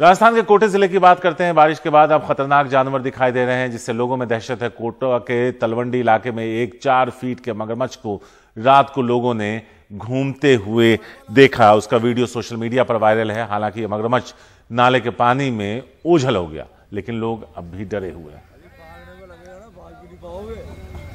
राजस्थान के कोटे जिले की बात करते हैं बारिश के बाद अब खतरनाक जानवर दिखाई दे रहे हैं जिससे लोगों में दहशत है कोटा के तलवंडी इलाके में एक चार फीट के मगरमच्छ को रात को लोगों ने घूमते हुए देखा उसका वीडियो सोशल मीडिया पर वायरल है हालांकि ये मगरमच्छ नाले के पानी में ओझल हो गया लेकिन लोग अब भी डरे हुए हैं